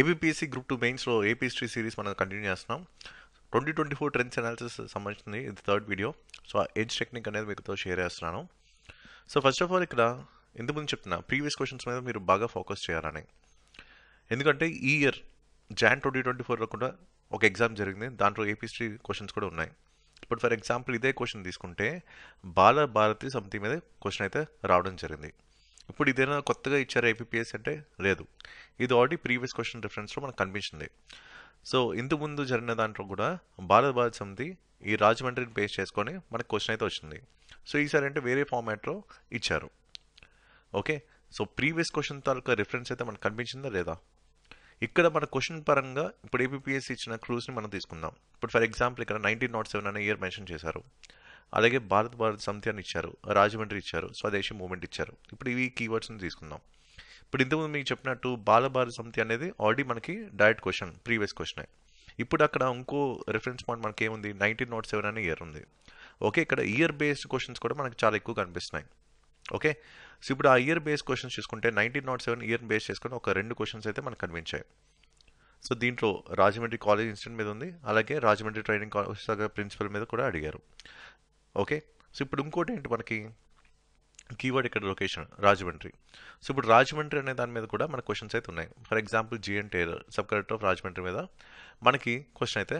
ABPSC group two మెయిన్స్లో AP history series మనం continue చేస్తున్నాం twenty twenty four trends analysis సంబంధించింది ఇది థర్డ్ వీడియో సో ఆ ఏజ్ టెక్నిక్ అనేది మీతో షేర్ చేస్తున్నాను సో ఫస్ట్ ఆఫ్ ఆల్ ఇక్కడ ఇంతకుముందు చెప్తున్నా ప్రీవియస్ క్వశ్చన్స్ మీద మీరు బాగా ఫోకస్ చేయాలని ఎందుకంటే ఈ ఇయర్ జాన్ ట్వంటీ ట్వంటీ ఫోర్లో కూడా ఒక ఎగ్జామ్ జరిగింది దాంట్లో ఏపీ హిస్టరీ క్వశ్చన్స్ కూడా ఉన్నాయి ఇప్పుడు ఫర్ ఎగ్జాంపుల్ ఇదే క్వశ్చన్ తీసుకుంటే బాల భారతి సమితి మీద క్వశ్చన్ అయితే రావడం జరిగింది ఇప్పుడు ఇదేనా కొత్తగా ఇచ్చారు ఐపీపీఎస్ అంటే లేదు ఇది ఆల్రెడీ ప్రీవియస్ క్వశ్చన్ రిఫరెన్స్లో మనకు కనిపించింది సో ఇంతకుముందు జరిగిన దాంట్లో కూడా భారత భారత సమితి ఈ రాజమండ్రిని బేస్ చేసుకొని మనకు క్వశ్చన్ అయితే వచ్చింది సో ఈసారి అంటే వేరే ఫార్మాట్లో ఇచ్చారు ఓకే సో ప్రీవియస్ క్వశ్చన్ తాలూకా రిఫరెన్స్ అయితే మనకు కనిపించిందా లేదా ఇక్కడ మన క్వశ్చన్ పరంగా ఇప్పుడు ఏపీఎస్సి ఇచ్చిన క్లూస్ని మనం తీసుకుందాం ఇప్పుడు ఫర్ ఎగ్జాంపుల్ ఇక్కడ నైన్టీన్ నాట్ సెవెన్ అనే ఇయర్ మెన్షన్ చేశారు అలాగే భారత్ భారత్ సమితి ఇచ్చారు రాజమండ్రి ఇచ్చారు స్వదేశీ మూమెంట్ ఇచ్చారు ఇప్పుడు ఇవి కీవర్డ్స్ని తీసుకుందాం ఇప్పుడు ఇంతకుముందు మీకు చెప్పినట్టు బాల భారత సమితి అనేది ఆల్రెడీ మనకి డైరెక్ట్ క్వశ్చన్ ప్రీవియస్ క్వశ్చనే ఇప్పుడు అక్కడ ఇంకో రెఫరెన్స్ పాయింట్ మనకి ఏముంది నైన్టీన్ నాట్ సెవెన్ అనే ఇయర్ ఉంది ఓకే ఇక్కడ ఇయర్ బేస్డ్ క్వశ్చన్స్ కూడా మనకి చాలా ఎక్కువ కనిపిస్తున్నాయి ఓకే సో ఇప్పుడు ఆ ఇయర్ బేస్డ్ క్వశ్చన్స్ చూసుకుంటే nineteen naught seven year base చేసుకుని ఒక రెండు క్వశ్చన్స్ అయితే మనకు కనిపించాయి సో దీంట్లో రాజమండ్రి కాలేజ్ ఇన్స్టిట్యూట్ మీద ఉంది అలాగే రాజమండ్రి ట్రైనింగ్ కాలేజ్ ప్రిన్సిపల్ మీద కూడా అడిగారు ఓకే సో ఇప్పుడు ఇంకోటి ఏంటి మనకి కీవర్డ్ ఇక్కడ లొకేషన్ రాజమండ్రి సో ఇప్పుడు రాజమండ్రి అనే దాని మీద కూడా మన క్వశ్చన్స్ అయితే ఉన్నాయి for example GN Taylor sub collector of Rajahmundry మీద మనకి క్వశ్చన్ అయితే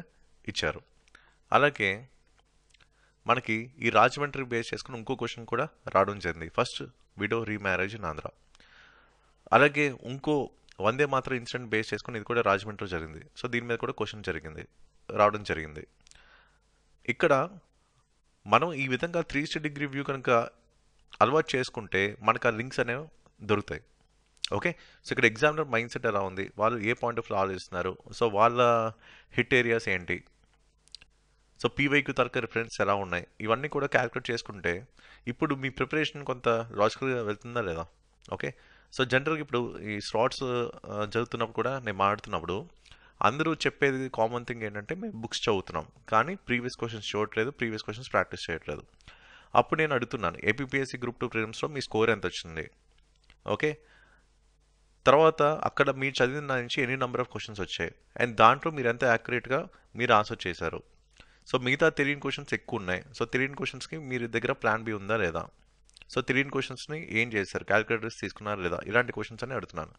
ఇచ్చారు అలాగే మనకి ఈ రాజమండ్రి బేస్ చేసుకుని ఇంకో క్వశ్చన్ కూడా రావడం జరిగింది first widow remarriage in Andhra అలాగే ఇంకో వందే మాత్రం ఇన్సిడెంట్ బేస్ చేసుకుని ఇది కూడా రాజమండ్రిలో జరిగింది సో దీని మీద కూడా క్వశ్చన్ జరిగింది రావడం జరిగింది ఇక్కడ మనం ఈ విధంగా త్రీ సిక్స్టీ డిగ్రీ వ్యూ కనుక అలవాటు చేసుకుంటే మనకు ఆ లింక్స్ అనేవి దొరుకుతాయి ఓకే సో ఇక్కడ ఎగ్జామ్లో మైండ్ సెట్ ఎలా ఉంది వాళ్ళు ఏ పాయింట్ ఆఫ్ ఆలోచిస్తున్నారు సో వాళ్ళ హిట్ ఏరియాస్ ఏంటి సో పీవైక్యూ తరక రిఫరెన్స్ ఎలా ఉన్నాయి ఇవన్నీ కూడా క్యాల్కులేట్ చేసుకుంటే ఇప్పుడు మీ ప్రిపరేషన్ కొంత లాజికల్గా వెళ్తుందా లేదా ఓకే సో జనరల్గా ఇప్పుడు ఈ స్లాట్స్ జరుగుతున్నప్పుడు కూడా నేను మాట్లాడుతున్నప్పుడు అందరూ చెప్పేది కామన్ థింగ్ ఏంటంటే మేము బుక్స్ చదువుతున్నాం కానీ ప్రీవియస్ క్వశ్చన్స్ చూడట్లేదు ప్రీవియస్ క్వశ్చన్స్ ప్రాక్టీస్ చేయట్లేదు అప్పుడు నేను అడుగుతున్నాను ఏపీపీఎస్సీ గ్రూప్ టూ ప్రిలిమ్స్లో మీ స్కోర్ ఎంత వచ్చింది ఓకే తర్వాత అక్కడ మీరు చదివిన దాని నుంచి ఎన్ని నెంబర్ ఆఫ్ క్వశ్చన్స్ వచ్చాయి అండ్ దాంట్లో మీరు ఎంత యాక్యురేట్గా మీరు ఆన్సర్ చేశారు సో మిగతా తెలియని క్వశ్చన్స్ ఎక్కువ ఉన్నాయి సో తెలియని క్వశ్చన్స్కి మీరు దగ్గర ప్లాన్ బి ఉందా లేదా సో తెలియని క్వశ్చన్స్ని ఏం చేశారు క్యాలిక్యులేటర్స్ తీసుకున్నారా లేదా ఇలాంటి క్వశ్చన్స్ అని అడుగుతున్నాను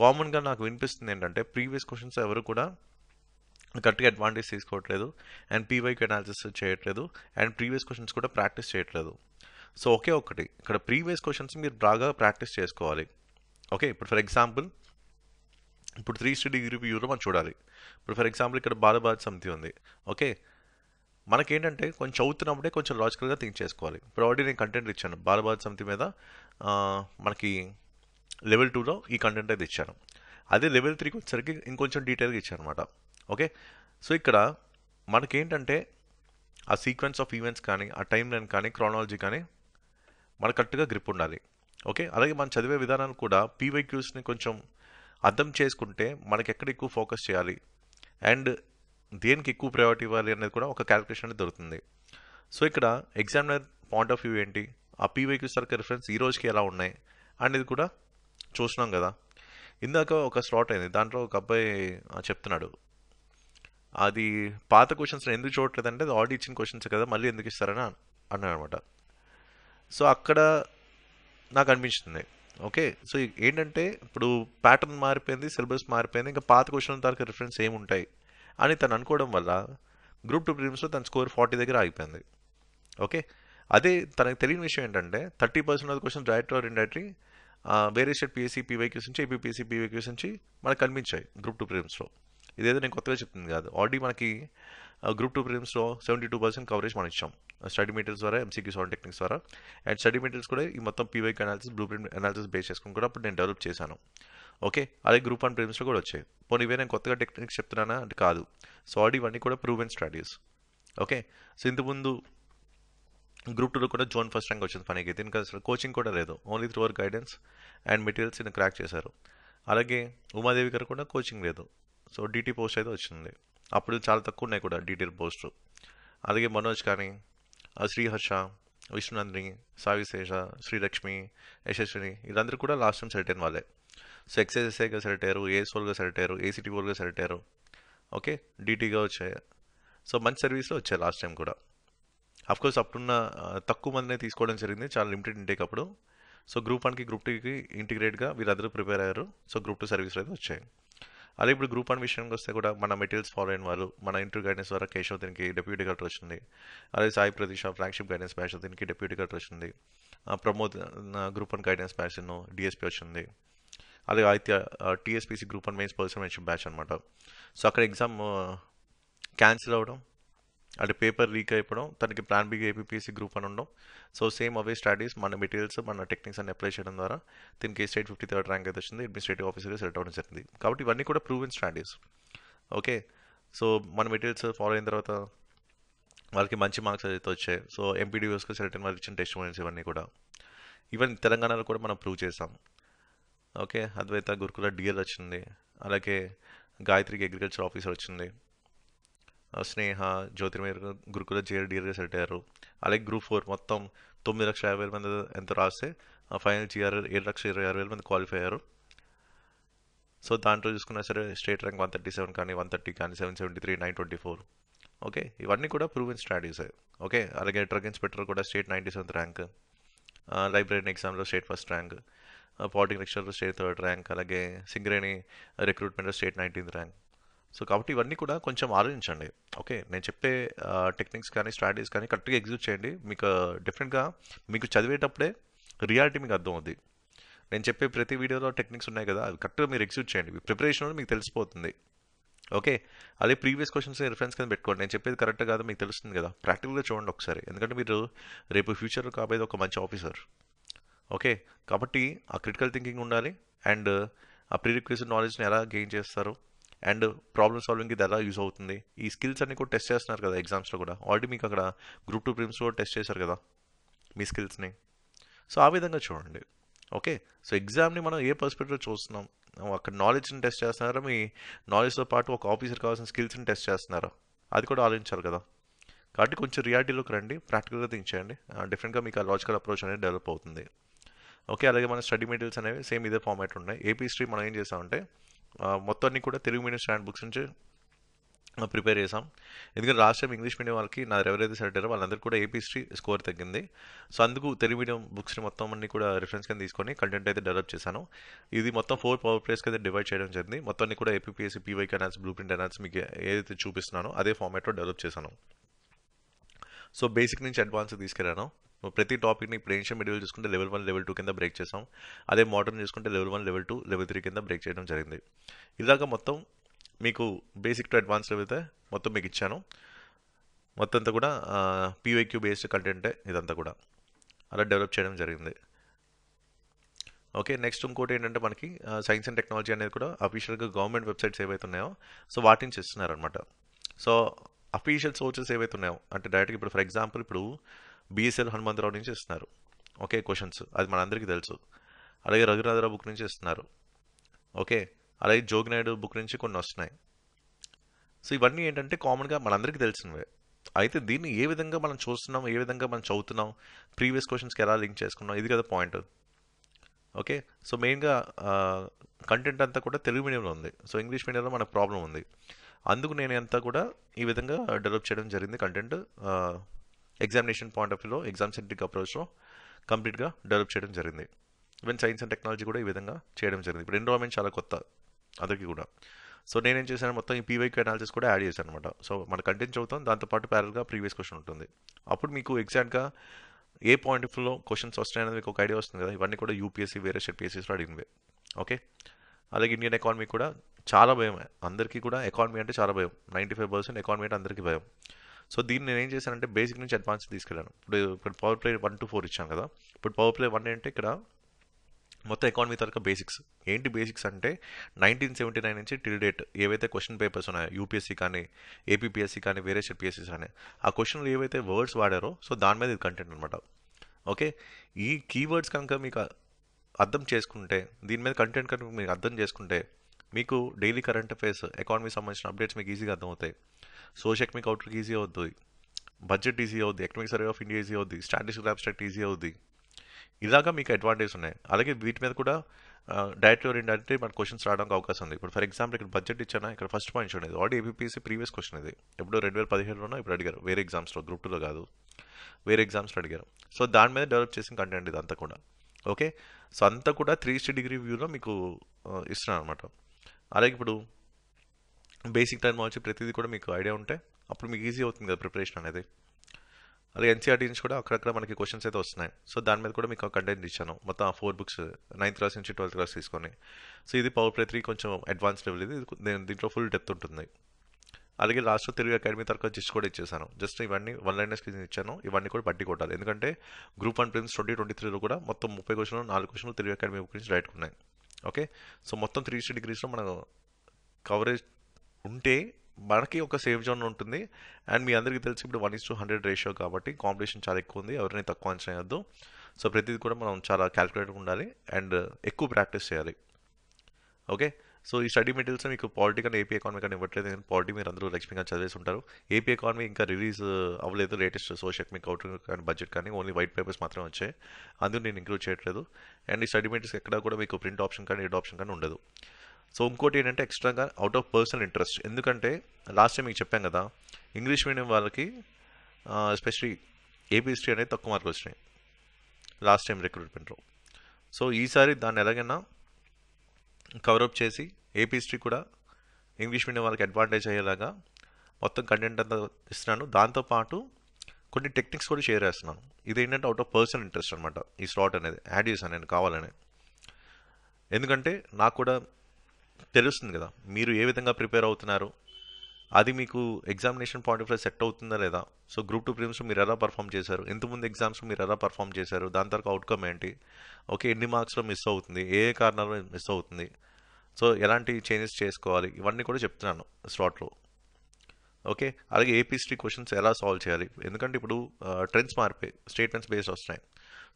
కామన్గా నాకు వినిపిస్తుంది ఏంటంటే ప్రీవియస్ క్వశ్చన్స్ ఎవరు కూడా కరెక్ట్గా అడ్వాంటేజ్ తీసుకోవట్లేదు అండ్ పీవైకి అనాలిసిస్ చేయట్లేదు అండ్ ప్రీవియస్ క్వశ్చన్స్ కూడా ప్రాక్టీస్ చేయట్లేదు సో ఒకే ఒకటి ఇక్కడ ప్రీవియస్ క్వశ్చన్స్ మీరు బాగా ప్రాక్టీస్ చేసుకోవాలి ఓకే ఇప్పుడు ఫర్ ఎగ్జాంపుల్ ఇప్పుడు త్రీ డిగ్రీ వ్యూలో మనం చూడాలి ఇప్పుడు ఫర్ ఎగ్జాంపుల్ ఇక్కడ బాలబాద్ సమితి ఉంది ఓకే మనకేంటంటే కొంచెం చదువుతున్నప్పుడే కొంచెం లాజికల్గా థింక్ చేసుకోవాలి ఇప్పుడు ఆల్రెడీ నేను కంటెంట్ ఇచ్చాను బాలబాద్ సమితి మీద మనకి లెవెల్ టూలో ఈ కంటెంట్ అయితే ఇచ్చాను అదే లెవెల్ త్రీకి వచ్చేసరికి ఇంకొంచెం డీటెయిల్గా ఇచ్చాను అనమాట ఓకే సో ఇక్కడ మనకేంటంటే ఆ సీక్వెన్స్ ఆఫ్ ఈవెంట్స్ కానీ ఆ టైం లైన్ కానీ క్రానాలజీ కానీ మనకు కరెక్ట్గా గ్రిప్ ఉండాలి ఓకే అలాగే మనం చదివే విధానాలు కూడా పీవైక్యూస్ని కొంచెం అర్థం చేసుకుంటే మనకి ఎక్కడ ఎక్కువ ఫోకస్ చేయాలి అండ్ దేనికి ఎక్కువ ప్రయారిటీ ఇవ్వాలి అనేది కూడా ఒక క్యాలిక్యులేషన్ అనేది దొరుకుతుంది సో ఇక్కడ ఎగ్జామినర్ పాయింట్ ఆఫ్ వ్యూ ఏంటి ఆ పీవైక్యూస్ సర్కిల్ రిఫరెన్స్ ఈ రోజుకి ఎలా ఉన్నాయి అనేది కూడా చూసినాం కదా ఇందాక ఒక స్లాట్ అయింది దాంట్లో ఒక అబ్బాయి చెప్తున్నాడు అది పాత క్వశ్చన్స్ ఎందుకు చూడట్లేదంటే అది ఆడి ఇచ్చిన క్వశ్చన్స్ కదా మళ్ళీ ఎందుకు ఇస్తారని అన్నాడు అనమాట సో అక్కడ నాకు అనిపించింది ఓకే సో ఏంటంటే ఇప్పుడు ప్యాటర్న్ మారిపోయింది సిలబస్ మారిపోయింది ఇంకా పాత క్వశ్చన్ తరకు రిఫరెన్స్ ఏముంటాయి అని తను అనుకోవడం వల్ల గ్రూప్ టూ ప్రీమ్స్లో తన స్కోర్ ఫార్టీ దగ్గర ఆగిపోయింది ఓకే అదే తనకు తెలియని విషయం ఏంటంటే thirty percent of question direct or indirectly వేరే స్టేట్ పీఎస్సీ పీవైక్యూస్ నుంచి ఏపీపీఎస్సీ పీవైక్యూస్ నుంచి మనకు కనిపించాయి గ్రూప్ టూ ప్రిలిమ్స్లో ఇదేదో నేను కొత్తగా చెప్తుంది కాదు ఆల్రెడీ మనకి గ్రూప్ టూ ప్రిలిమ్స్లో సెవెంటీ టూ పర్సెంట్ కవరేజ్ మనం ఇచ్చాం స్టడీ మెటీరియల్స్ ద్వారా ఎంసీక్యూస్ సౌండ్ టెక్నిక్స్ ద్వారా అండ్ స్టడీ మెటీరియల్స్ కూడా ఈ మొత్తం PYQ analysis blueprint analysis base చేసుకుని కూడా అప్పుడు నేను డెవలప్ చేశాను ఓకే అలాగే గ్రూప్ వన్ ప్రిలిమ్స్లో కూడా వచ్చాయి పోనీ ఇవే నేను కొత్తగా టెక్నిక్స్ చెప్తున్నానా అంటే కాదు సో ఆల్రెడీ ఇవన్నీ కూడా ప్రూవెన్ స్టడీస్ ఓకే సో ఇంతకుముందు గ్రూప్ టూలో కూడా జోన్ ఫస్ట్ ర్యాంక్ వచ్చింది పనికి దీనికి అసలు కోచింగ్ కూడా లేదు only through our guidance and materials నేను క్రాక్ చేశారు అలాగే ఉమాదేవి గారు కూడా కోచింగ్ లేదు సో డీటీ పోస్ట్ అయితే వచ్చింది అప్పుడు చాలా తక్కువ ఉన్నాయి కూడా డీటీఎల్ పోస్టు అలాగే మనోజ్ కానీ శ్రీహర్ష విష్ణునందిని సావిశేష శ్రీలక్ష్మి యశస్విని వీళ్ళందరూ కూడా లాస్ట్ టైం సెలెక్ట్ అయిన వాళ్ళే సో ఎక్స్ఎస్ఎస్ఐగా సెలెక్ట్ అయ్యారు ఏఎస్ఓల్గా సెలెక్ట్ అయ్యారు ఏసీటీ ఓల్గా సెలెక్ట్ అయ్యారు ఓకే డీటీగా వచ్చాయి సో మంచి సర్వీస్లో వచ్చాయి లాస్ట్ టైం కూడా అఫ్కోర్స్ అప్పుడున్న తక్కువ మందినే తీసుకోవడం జరిగింది చాలా లిమిటెడ్ ఇంటేక్ అప్పుడు సో గ్రూప్ వన్కి గ్రూప్ టూకి ఇంటిగ్రేట్గా వీరందరూ ప్రిపేర్ అయ్యారు సో గ్రూప్ టూ సర్వీసులు అయితే వచ్చాయి అదే ఇప్పుడు గ్రూప్ వన్ విషయానికి వస్తే కూడా మన మెటీరియల్స్ ఫాలో అయిన వాళ్ళు మన ఇంటర్ గైడెన్స్ ద్వారా కేశవ్ దీనికి డెప్యూటీ కలెక్టర్ వచ్చింది అలాగే Sai Pradeesh flagship guidance batch దీనికి డెప్యూటీ కలెక్టర్ వచ్చింది Pramod group one guidance batch DSP వచ్చింది అలాగే అయితే TSPSC group one mains person batch అనమాట సో అక్కడ ఎగ్జామ్ క్యాన్సిల్ అవ్వడం అంటే పేపర్ లీక్ అయిపోవడం తనకి ప్లాన్ బి ఏపీపీసీ గ్రూప్ అని ఉండడం సో సేమ్ అవే స్టడీస్ మన మెటీరియల్స్ మన టెక్నిక్స్ అని అప్లై చేయడం ద్వారా దీనికి స్టేట్ ఫిఫ్టీ థర్డ్ ర్యాంక్ అయితే వచ్చింది అడ్మినిస్ట్రేటివ్ ఆఫీసర్గా సెలెక్ట్ అవ్వడం జరిగింది కాబట్టి ఇవన్నీ కూడా ప్రూవెన్ స్టడీస్ ఓకే సో మన మెటీరియల్స్ ఫాలో అయిన తర్వాత వాళ్ళకి మంచి మార్క్స్ అయితే వచ్చాయి సో ఎంపీడీఓస్కి సెలెక్ట్ అయిన వాళ్ళకి ఇచ్చిన టెస్ట్ మోడల్స్ ఇవన్నీ కూడా ఈవెన్ తెలంగాణలో కూడా మనం ప్రూవ్ చేస్తాం ఓకే అద్వైత గురుకుల డిఎల్ వచ్చింది అలాగే గాయత్రికి అగ్రికల్చర్ ఆఫీసర్ వచ్చింది స్నేహ జ్యోతిర్మయ గురుకుల జేఆర్ డిఆర్గా సెట్ అయ్యారు అలాగే గ్రూప్ ఫోర్ మొత్తం తొమ్మిది లక్షల యాభై వేల మంది ఎంత రాస్తే ఫైనల్ జీఆర్ ఏడు లక్షల ఇరవై ఆరు వేల మంది క్వాలిఫై అయ్యారు సో దాంట్లో చూసుకున్నా సరే state rank one thirty seven కానీ వన్ థర్టీ కానీ seven seventy three nine twenty four okay ఇవన్నీ కూడా ప్రూవెన్ స్ట్రాటజీస్ ఓకే అలాగే ట్రగ్ ఇన్స్పెక్టర్ కూడా state ninety seventh rank library ఎగ్జామ్లో స్టేట్ ఫస్ట్ ర్యాంక్ పాలిటిక్ లెక్చర్లో స్టేట్ థర్డ్ ర్యాంక్ అలాగే సింగరేణి రిక్రూట్మెంట్లో స్టేట్ నైన్టీన్త్ ర్యాంక్ సో కాబట్టి ఇవన్నీ కూడా కొంచెం ఆలోచించండి ఓకే నేను చెప్పే టెక్నిక్స్ కానీ స్ట్రాటజీస్ కానీ కరెక్ట్గా ఎగ్జిక్యూట్ చేయండి మీకు డిఫరెంట్గా మీకు చదివేటప్పుడే రియాలిటీ మీకు అర్థం అవుద్ది నేను చెప్పే ప్రతి వీడియోలో టెక్నిక్స్ ఉన్నాయి కదా అది కరెక్ట్గా మీరు ఎగ్జిక్యూట్ చేయండి ప్రిపరేషన్ మీకు తెలిసిపోతుంది ఓకే అదే ప్రీవియస్ క్వశ్చన్స్ రిఫరెన్స్ కింద పెట్టుకోండి నేను చెప్పేది కరెక్ట్ కాదు మీకు తెలుస్తుంది కదా ప్రాక్టికల్గా చూడండి ఒకసారి ఎందుకంటే మీరు రేపు ఫ్యూచర్ కాబోయేది ఒక మంచి ఆఫీసర్ ఓకే కాబట్టి ఆ క్రిటికల్ థింకింగ్ ఉండాలి అండ్ ఆ ప్రీ రిక్వెస్ట్ నాలెడ్జ్ని ఎలా గెయిన్ చేస్తారు అండ్ ప్రాబ్లమ్ సాల్వింగ్కి ఎలా యూజ్ అవుతుంది ఈ స్కిల్స్ అన్ని కూడా టెస్ట్ చేస్తున్నారు కదా ఎగ్జామ్స్లో కూడా ఆల్రెడీ మీకు అక్కడ గ్రూప్ టూ ప్రిమ్స్ కూడా టెస్ట్ చేశారు కదా మీ స్కిల్స్ని సో ఆ విధంగా చూడండి ఓకే సో ఎగ్జామ్ని మనం ఏ పర్స్పెక్టివ్ చూస్తున్నాం అక్కడ నాలెడ్జ్ని టెస్ట్ చేస్తున్నారా మీ నాలెడ్జ్తో పాటు ఒక ఆఫీసర్ కావాల్సిన స్కిల్స్ని టెస్ట్ చేస్తున్నారా అది కూడా ఆలోచించాలి కదా కాబట్టి కొంచెం రియాలిటీలోకి రండి ప్రాక్టికల్గా థింక్ చేయండి డిఫరెంట్గా మీకు ఆ లాజికల్ అప్రోచ్ అనేది డెవలప్ అవుతుంది ఓకే అలాగే మన స్టడీ మెటీరియల్స్ అనేవి సేమ్ ఇదే ఫార్మాట్ ఉన్నాయి ఏపీ స్ట్రీ మనం ఏం చేస్తామంటే మొత్తాన్ని కూడా తెలుగు మీడియం స్టాండ్ బుక్స్ నుంచి ప్రిపేర్ చేసాం ఎందుకంటే రాష్ట్రం ఇంగ్లీష్ మీడియం వాళ్ళకి నా ఎవరైతే సెలెక్టారో వాళ్ళందరూ కూడా ఏపీ హిస్టరీ స్కోర్ తగ్గింది సో అందుకు తెలుగు మీడియం బుక్స్ని మొత్తం అన్ని కూడా రిఫరెన్స్ కింద తీసుకొని కంటెంట్ అయితే డెవలప్ చేశాను ఇది మొత్తం ఫోర్ పవర్ ప్లేస్ కింద డివైడ్ చేయడం జరిగింది మొత్తాన్ని కూడా ఏపీపీఎస్సీ పీవై అనాల్సి బ్లూ ప్రింట్ అనాల్సి మీకు ఏదైతే చూపిస్తున్నానో అదే ఫార్మాట్లో డెవలప్ చేశాను సో బేసిక్ నుంచి అడ్వాన్స్ తీసుకెళ్ళాను ప్రతి టాపిక్ని ఇప్పుడు ఏన్షియం మెడివల్ చూసుకుంటే లెవెల్ వన్ లెవెల్ టూ కింద బ్రేక్ చేసాం అదే మోడర్న్ చూసుకుంటే level one level two level three కింద బ్రేక్ చేయడం జరిగింది ఇలాగ మొత్తం మీకు బేసిక్ టు అడ్వాన్స్ అయితే మొత్తం మీకు ఇచ్చాను మొత్తం అంతా కూడా పీవైక్యూ బేస్డ్ కంటెంటే ఇదంతా కూడా అలా డెవలప్ చేయడం జరిగింది ఓకే నెక్స్ట్ ఇంకోటి ఏంటంటే మనకి సైన్స్ అండ్ టెక్నాలజీ అనేది కూడా అఫీషియల్గా గవర్నమెంట్ వెబ్సైట్స్ ఏవైతే ఉన్నాయో సో వాటిని చేస్తున్నారనమాట సో అఫీషియల్ సోర్సెస్ ఏవైతే ఉన్నాయో అంటే డైరెక్ట్గా ఇప్పుడు ఫర్ ఎగ్జాంపుల్ ఇప్పుడు బీఎస్ఎల్ హనుమంతరావు నుంచి ఇస్తున్నారు ఓకే క్వశ్చన్స్ అది మనందరికీ తెలుసు అలాగే రఘునాథరావు బుక్ నుంచి ఇస్తున్నారు ఓకే అలాగే జోగినాయుడు బుక్ నుంచి కొన్ని వస్తున్నాయి సో ఇవన్నీ ఏంటంటే కామన్గా మనందరికీ తెలిసినవే అయితే దీన్ని ఏ విధంగా మనం చూస్తున్నాం ఏ విధంగా మనం చదువుతున్నాం ప్రీవియస్ క్వశ్చన్స్కి ఎలా లింక్ చేసుకున్నాం ఇది కదా పాయింట్ ఓకే సో మెయిన్గా కంటెంట్ అంతా కూడా తెలుగు మీడియంలో ఉంది సో ఇంగ్లీష్ మీడియంలో మనకు ప్రాబ్లం ఉంది అందుకు నేను అంతా కూడా ఈ విధంగా డెవలప్ చేయడం జరిగింది కంటెంట్ ఎగ్జామినేషన్ పాయింట్ ఆఫ్ వ్యూలో ఎగ్జామ్ సెంట్రిక్ అప్రోచ్లో కంప్లీట్గా డెవలప్ చేయడం జరిగింది ఈవెన్ సైన్స్ అండ్ టెక్నాలజీ కూడా ఈ విధంగా చేయడం జరిగింది ఇప్పుడు ఎన్రోల్మెంట్ చాలా కొత్త అందరికీ కూడా సో నేనేం చేశాను మొత్తం ఈ పీవైక్యూ అనాలిసిస్ కూడా యాడ్ చేశాను అనమాట సో మన కంటెంట్ చదువుతాం దాంతోపాటు ప్యారల్గా ప్రీవియస్ క్వశ్చన్ ఉంటుంది అప్పుడు మీకు ఎగ్జాక్ట్గా ఏ పాయింట్ వ్యూలో క్వశ్చన్స్ వస్తున్నాయనేది మీకు ఒక ఐడియా వస్తుంది కదా ఇవన్నీ కూడా యూపీఎస్సీ వేరే స్టేట్ పీఎస్సీస్లో అడిగినవి ఓకే అలాగే ఇండియన్ ఎకానమీ కూడా చాలా భయమే అందరికీ కూడా ఎకానమీ అంటే చాలా భయం నైంటీ ఫైవ్ పర్సెంట్ ఎకానమీ అంటే అందరికీ భయం సో దీన్ని నేను ఏం చేశానంటే బేసిక్ నుంచి అడ్వాన్స్ తీసుకెళ్ళాను ఇప్పుడు ఇప్పుడు power play one to four ఇచ్చాను కదా ఇప్పుడు పవర్ ప్లే వన్ అంటే ఇక్కడ మొత్తం ఎకానమీ తరక బేసిక్స్ ఏంటి బేసిక్స్ అంటే నైన్టీన్ సెవెంటీ నైన్ నుంచి టిల్ డేట్ ఏవైతే క్వశ్చన్ పేపర్స్ ఉన్నాయో యూపీఎస్సీ కానీ ఏపీపీఎస్సీ కానీ వేరే పిఎస్సీస్ కానీ ఆ క్వశ్చన్లు ఏవైతే వర్డ్స్ వాడారో సో దాని మీద ఇది కంటెంట్ అనమాట ఓకే ఈ కీవర్డ్స్ కనుక మీకు అర్థం చేసుకుంటే దీని మీద కంటెంట్ కనుక మీకు అర్థం చేసుకుంటే మీకు డైలీ కరెంట్ అఫేర్స్ ఎకానమీ సంబంధించిన అప్డేట్స్ మీకు ఈజీగా అర్థమవుతాయి సోషల్ ఎకమిక్ అవుట్లుక్ ఈజీ అవుతుంది బడ్జెట్ ఈజీ అవుద్ది economic survey of India easy అవుద్ది స్టాటిస్టికల్ అబ్స్ట్రాక్ట్ ఈజీ అవుద్ది ఇలాగా మీకు అడ్వాంటేజ్ ఉన్నాయి అలాగే వీటి మీద కూడా డైరెక్ట్ ఓరియంట్ అంటే మన క్వశ్చన్స్ రావడానికి అవకాశం ఉంది ఇప్పుడు ఫర్ ఎగ్జాంపుల్ ఇక్కడ బడ్జెట్ ఇచ్చాను ఇక్కడ ఫస్ట్ పాయింట్ ఉండేది ఆల్రెడీ ఏపీపీసీ ప్రీవియస్ క్వశ్చన్ ఇది ఎప్పుడో రెండు వేల పదిహేడులోనో ఇప్పుడు అడిగారు వేరే ఎగ్జామ్స్లో గ్రూప్లో కాదు వేరే ఎగ్జామ్స్లో అడిగారు సో దాని మీద డెవలప్ చేసిన కంటెంట్ ఇది అంతా కూడా ఓకే సో అంతా కూడా త్రీ డిగ్రీ వ్యూలో మీకు ఇస్తున్నాను అనమాట అలాగే ఇప్పుడు బేసిక్ టర్మాలజీ ప్రతిదీ కూడా మీకు ఐడియా ఉంటే అప్పుడు మీకు ఈజీ అవుతుంది కదా ప్రిపరేషన్ అనేది అలాగే ఎన్సీఆర్టీ e నుంచి కూడా అక్కడక్కడ మనకి క్వశ్చన్స్ అయితే వస్తున్నాయి సో దాని మీద కూడా మీకు కంటెంట్ ఇచ్చాను మొత్తం ఆ ఫోర్ బుక్స్ నైన్త్ క్లాస్ నుంచి ట్వెల్త్ క్లాస్ తీసుకొని సో ఇది పవర్ ప్లే త్రీ కొంచెం అడ్వాన్స్ లెవెల్ ఇది దీంట్లో ఫుల్ డెప్త్ ఉంటుంది అలాగే లాస్ట్ తెలుగు అకాడమీ తరఫు జిస్ట్ కూడా ఇచ్చేసాను జస్ట్ ఇవన్నీ వన్ లైనర్స్ ఇచ్చాను ఇవన్నీ కూడా బట్టి కొట్టాలి ఎందుకంటే group one prelims twenty twenty త్రీలో కూడా మొత్తం ముప్పై క్వశ్చన్లు నాలుగు క్వశ్చన్లు తెలుగు అకాడమీ బుక్ నుంచి ఉన్నాయి ఓకే సో మొత్తం త్రీ సిక్స్టీ డిగ్రీస్లో మనం కవరేజ్ ఉంటే మనకి ఒక సేఫ్ జోన్ ఉంటుంది అండ్ మీ అందరికీ తెలిసి ఇప్పుడు one is two hundred ratio కాబట్టి కాంపిటీషన్ చాలా ఎక్కువ ఉంది ఎవరిని తక్కువ అంచనా చేయొద్దు సో ప్రతిదీ కూడా మనం చాలా క్యాలిక్యులేటర్ ఉండాలి అండ్ ఎక్కువ ప్రాక్టీస్ చేయాలి ఓకే సో ఈ స్టడీ మెటీరియల్స్ మీకు పాలిటీ కానీ ఏపీ ఎకానమీ కానీ ఇవ్వట్లేదు నేను పాలిటీ మీరు అందరూ కానీ చదివేసి ఉంటారు ఏపీ ఎకానమీ ఇంకా రిలీజ్ అవ్వలేదు లేటెస్ట్ సోషల్ మీకు అవుట్ కానీ బడ్జెట్ కానీ ఓన్లీ వైట్ పేపర్స్ మాత్రమే వచ్చాయి అందుకు నేను ఇంక్లూడ్ చేయట్లేదు అండ్ ఈ స్టడీ మెటీరియల్స్ ఎక్కడ కూడా మీకు ప్రింట్ ఆప్షన్ కానీ ఎడ్ ఆప్షన్ కానీ ఉండదు సో ఇంకోటి ఏంటంటే ఎక్స్ట్రాగా అవుట్ ఆఫ్ పర్సనల్ ఇంట్రెస్ట్ ఎందుకంటే లాస్ట్ టైం మీకు చెప్పాం కదా ఇంగ్లీష్ మీడియం వాళ్ళకి ఎస్పెషలీ ఏపీ హిస్టరీ అనేది తక్కువ మార్కులు వచ్చినాయి లాస్ట్ టైం రిక్రూట్మెంట్లో సో ఈసారి దాన్ని ఎలాగైనా కవరప్ చేసి ఏపీ హిస్టరీ కూడా ఇంగ్లీష్ మీడియం వాళ్ళకి అడ్వాంటేజ్ అయ్యేలాగా మొత్తం కంటెంట్ అంతా ఇస్తున్నాను దాంతోపాటు కొన్ని టెక్నిక్స్ కూడా షేర్ చేస్తున్నాను ఇది ఏంటంటే అవుట్ ఆఫ్ పర్సనల్ ఇంట్రెస్ట్ అనమాట ఈ స్లాట్ అనేది యాడ్ చేశాను నేను కావాలని ఎందుకంటే నాకు కూడా తెలుస్తుంది కదా మీరు ఏ విధంగా ప్రిపేర్ అవుతున్నారు అది మీకు examination point of view set అవుతుందా లేదా సో గ్రూప్ టూ ప్రిమ్స్ మీరు ఎలా పర్ఫామ్ చేశారు ముందు ఎగ్జామ్స్ మీరు ఎలా పర్ఫామ్ చేశారు దాని తర్వాత అవుట్కమ్ ఏంటి ఓకే ఎన్ని మార్క్స్లో మిస్ అవుతుంది ఏ ఏ కారణాలు మిస్ అవుతుంది సో ఎలాంటి చేంజెస్ చేసుకోవాలి ఇవన్నీ కూడా చెప్తున్నాను స్లాట్లో ఓకే అలాగే ఏపీఎస్టీ క్వశ్చన్స్ ఎలా సాల్వ్ చేయాలి ఎందుకంటే ఇప్పుడు ట్రెండ్స్ మారిపోయి స్టేట్మెంట్స్ బేస్ వస్తున్నాయి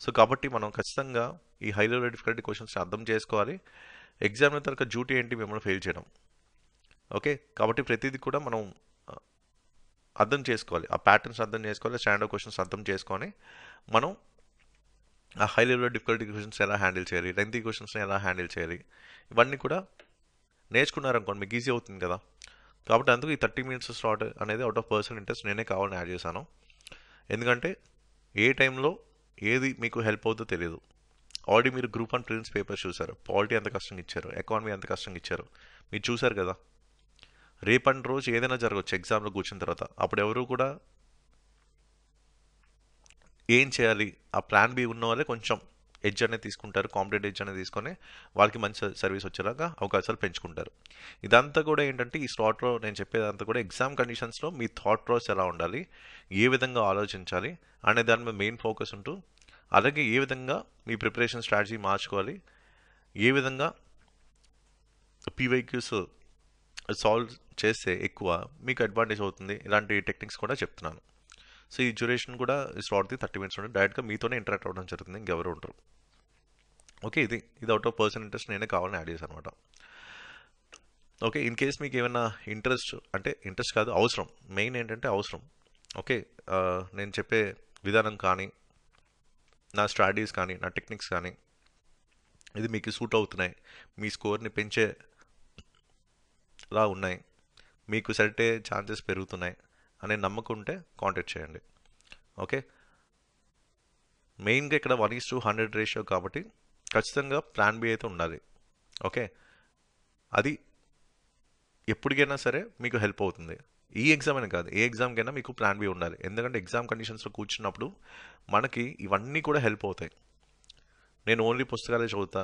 సో కాబట్టి మనం ఖచ్చితంగా ఈ హై లెవెల్ డిఫికల్టీ క్వశ్చన్స్ని అర్థం చేసుకోవాలి ఎగ్జామ్ యొక్క డ్యూటీ ఏంటి మిమ్మల్ని ఫెయిల్ చేయడం ఓకే కాబట్టి ప్రతిదీ కూడా మనం అర్థం చేసుకోవాలి ఆ ప్యాటర్న్స్ అర్థం చేసుకోవాలి స్టాండర్డ్ క్వశ్చన్స్ అర్థం చేసుకొని మనం ఆ హై లెవెల్లో డిఫికల్టీ క్వశ్చన్స్ ఎలా హ్యాండిల్ చేయాలి లెంతీ క్వశ్చన్స్ని ఎలా హ్యాండిల్ చేయాలి ఇవన్నీ కూడా నేర్చుకున్నారనుకోండి మీకు ఈజీ అవుతుంది కదా కాబట్టి అందుకు ఈ థర్టీ మినిట్స్ స్లాట్ అనేది అవుట్ ఆఫ్ పర్సనల్ ఇంట్రెస్ట్ నేనే కావాలని యాడ్ చేశాను ఎందుకంటే ఏ టైంలో ఏది మీకు హెల్ప్ అవుతుందో తెలియదు ఆల్రెడీ మీరు గ్రూప్ అండ్ ప్రిన్స్ పేపర్స్ చూసారు పాలిటీ ఎంత కష్టంగా ఇచ్చారు ఎకానమీ ఎంత కష్టంగా ఇచ్చారు మీరు చూసారు కదా రేపటి రోజు ఏదైనా జరగవచ్చు ఎగ్జామ్లో కూర్చున్న తర్వాత అప్పుడు ఎవరు కూడా ఏం చేయాలి ఆ ప్లాన్ బి ఉన్న వాళ్ళే కొంచెం ఎడ్జ్ అనేది తీసుకుంటారు కాంపిటేటివ్ ఎడ్జ్ అనేది తీసుకొని వాళ్ళకి మంచి సర్వీస్ వచ్చేలాగా అవకాశాలు పెంచుకుంటారు ఇదంతా కూడా ఏంటంటే ఈ స్లాట్లో నేను చెప్పేదంతా కూడా ఎగ్జామ్ కండిషన్స్లో మీ థాట్ ప్రాసెస్ ఎలా ఉండాలి ఏ విధంగా ఆలోచించాలి అనే దాని మీద మెయిన్ ఫోకస్ ఉంటూ అలాగే ఏ విధంగా మీ ప్రిపరేషన్ స్ట్రాటజీ మార్చుకోవాలి ఏ విధంగా పీవైక్యూస్ సాల్వ్ చేస్తే ఎక్కువ మీకు అడ్వాంటేజ్ అవుతుంది ఇలాంటి టెక్నిక్స్ కూడా చెప్తున్నాను సో ఈ డ్యూరేషన్ కూడా ది థర్టీ మినిట్స్ ఉంటుంది డైరెక్ట్గా మీతోనే ఇంటరాక్ట్ అవ్వడం జరుగుతుంది ఇంకెవరు ఉంటారు ఓకే ఇది ఇది అవుట్ ఆఫ్ పర్సన్ ఇంట్రెస్ట్ నేనే కావాలని యాడ్ చేశాను అనమాట ఓకే ఇన్ కేస్ మీకు ఏమైనా ఇంట్రెస్ట్ అంటే ఇంట్రెస్ట్ కాదు అవసరం మెయిన్ ఏంటంటే అవసరం ఓకే నేను చెప్పే విధానం కానీ నా స్ట్రాటజీస్ కానీ నా టెక్నిక్స్ కానీ ఇది మీకు సూట్ అవుతున్నాయి మీ స్కోర్ని పెంచే లా ఉన్నాయి మీకు సరిటే అయ్యే ఛాన్సెస్ పెరుగుతున్నాయి అనే నమ్మకం ఉంటే కాంటాక్ట్ చేయండి ఓకే మెయిన్గా ఇక్కడ one is two hundred ratio కాబట్టి ఖచ్చితంగా ప్లాన్ బి అయితే ఉండాలి ఓకే అది ఎప్పటికైనా సరే మీకు హెల్ప్ అవుతుంది ఈ ఎగ్జామ్ అయినా కాదు ఏ ఎగ్జామ్కైనా మీకు ప్లాన్ బి ఉండాలి ఎందుకంటే ఎగ్జామ్ కండిషన్స్లో కూర్చున్నప్పుడు మనకి ఇవన్నీ కూడా హెల్ప్ అవుతాయి నేను ఓన్లీ పుస్తకాలే చదువుతా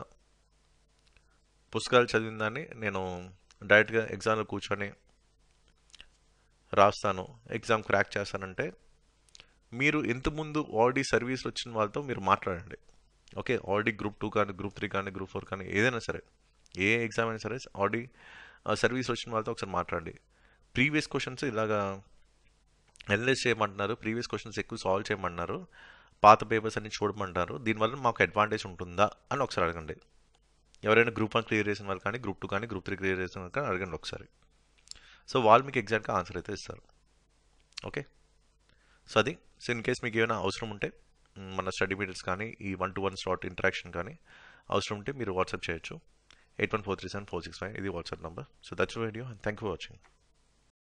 పుస్తకాలు చదివిన దాన్ని నేను డైరెక్ట్గా ఎగ్జామ్లో కూర్చొని రాస్తాను ఎగ్జామ్ క్రాక్ చేస్తానంటే మీరు ఇంతకుముందు ఆల్రెడీ సర్వీస్ వచ్చిన వాళ్ళతో మీరు మాట్లాడండి ఓకే ఆల్రెడీ గ్రూప్ టూ కానీ గ్రూప్ త్రీ కానీ గ్రూప్ ఫోర్ కానీ ఏదైనా సరే ఏ ఎగ్జామ్ అయినా సరే ఆల్రెడీ సర్వీస్ వచ్చిన వాళ్ళతో ఒకసారి మాట్లాడండి ప్రీవియస్ క్వశ్చన్స్ ఇలాగా అనలైజ్ చేయమంటున్నారు ప్రీవియస్ క్వశ్చన్స్ ఎక్కువ సాల్వ్ చేయమంటున్నారు పాత పేపర్స్ అన్ని చూడమంటారు దీనివల్ల మాకు అడ్వాంటేజ్ ఉంటుందా అని ఒకసారి అడగండి ఎవరైనా గ్రూప్ వన్ క్లియర్ చేసిన వాళ్ళు కానీ గ్రూప్ టూ కానీ గ్రూప్ త్రీ క్లియర్ చేసిన వాళ్ళు కానీ అడగండి ఒకసారి సో వాళ్ళు మీకు ఎగ్జాక్ట్గా ఆన్సర్ అయితే ఇస్తారు ఓకే సో అది సో ఇన్ కేస్ మీకు ఏమైనా అవసరం ఉంటే మన స్టడీ మీటర్స్ కానీ ఈ one to one slot interaction కానీ అవసరం ఉంటే మీరు వాట్సాప్ చేయొచ్చు eight one four three seven four six five ఇది WhatsApp number so that's video and thank you for watching